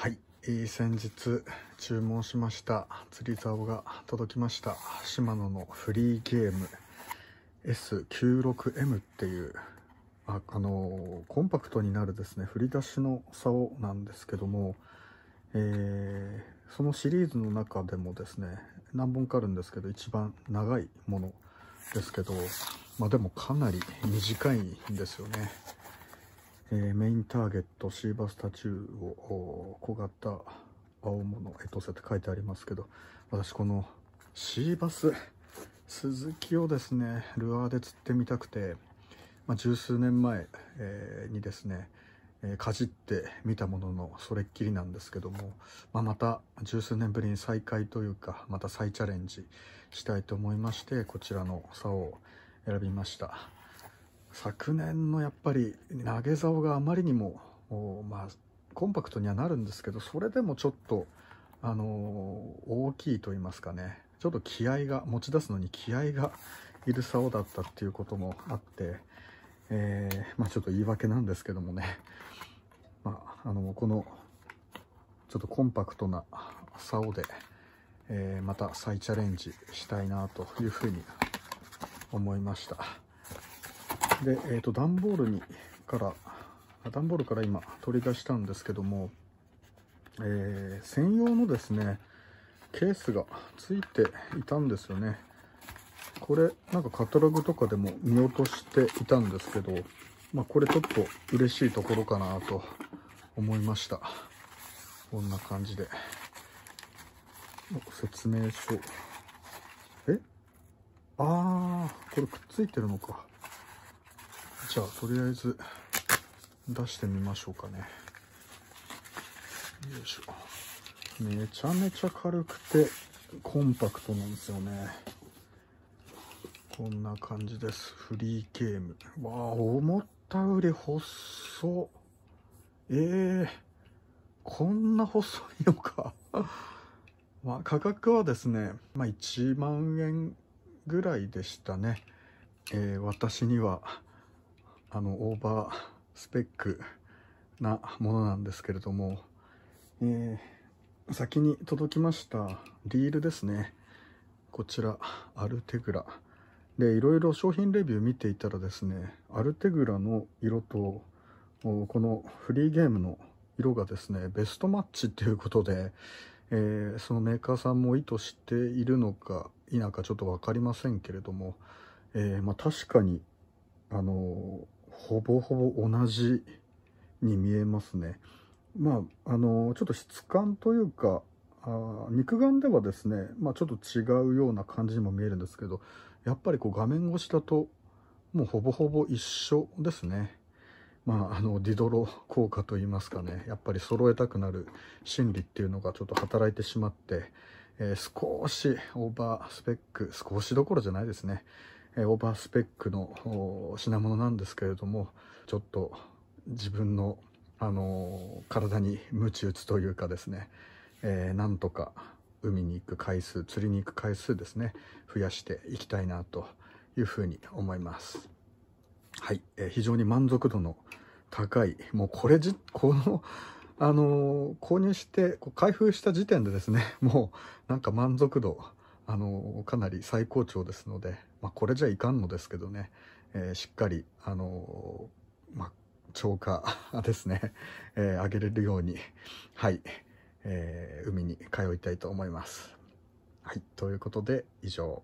はい、えー、先日注文しました釣り竿が届きましたシマノのフリーゲーム S96M っていうああのー、コンパクトになるですね振り出しの竿なんですけども、えー、そのシリーズの中でもですね何本かあるんですけど一番長いものですけど、まあ、でもかなり短いんですよね。えー、メインターゲットシーバスタチューを小型青物エトセって書いてありますけど私このシーバス鈴木をですねルアーで釣ってみたくて、まあ、十数年前、えー、にですね、えー、かじってみたもののそれっきりなんですけども、まあ、また十数年ぶりに再開というかまた再チャレンジしたいと思いましてこちらの竿を選びました。昨年のやっぱり投げ竿があまりにも、まあ、コンパクトにはなるんですけどそれでもちょっと、あのー、大きいと言いますかねちょっと気合が持ち出すのに気合がいる竿だったっていうこともあって、えー、まあ、ちょっと言い訳なんですけどもね、まあ、あのこのちょっとコンパクトな竿で、えー、また再チャレンジしたいなというふうに思いました。で、えっ、ー、と、段ボールにから、段ボールから今取り出したんですけども、えー、専用のですね、ケースが付いていたんですよね。これ、なんかカタログとかでも見落としていたんですけど、まあ、これちょっと嬉しいところかなと思いました。こんな感じで。説明書。えあー、これくっついてるのか。じゃあとりあえず出してみましょうかねよいしょめちゃめちゃ軽くてコンパクトなんですよねこんな感じですフリーゲームわあ思ったより細っええー、こんな細いのか まあ価格はですね、まあ、1万円ぐらいでしたね、えー、私にはあのオーバースペックなものなんですけれども、えー、先に届きましたリールですねこちらアルテグラでいろいろ商品レビュー見ていたらですねアルテグラの色とこのフリーゲームの色がですねベストマッチっていうことで、えー、そのメーカーさんも意図しているのか否かちょっと分かりませんけれども、えー、まあ、確かにあのーほぼほぼ同じに見えますね。まあ、あの、ちょっと質感というか、あ肉眼ではですね、まあ、ちょっと違うような感じにも見えるんですけど、やっぱりこう画面越しだと、もうほぼほぼ一緒ですね。まあ、あの、ディドロ効果といいますかね、やっぱり揃えたくなる心理っていうのがちょっと働いてしまって、えー、少しオーバースペック、少しどころじゃないですね。えオーバースペックの品物なんですけれどもちょっと自分の、あの体に鞭打つというかですね、えー、なんとか海に行く回数釣りに行く回数ですね増やしていきたいなというふうに思いますはい、えー、非常に満足度の高いもうこれじこのあのー、購入してこう開封した時点でですねもうなんか満足度あのかなり最高潮ですので、まあ、これじゃいかんのですけどね、えー、しっかりあの、まあ、超過ですね、えー、上げれるように、はい、えー、海に通いたいと思います。はい、ということで以上。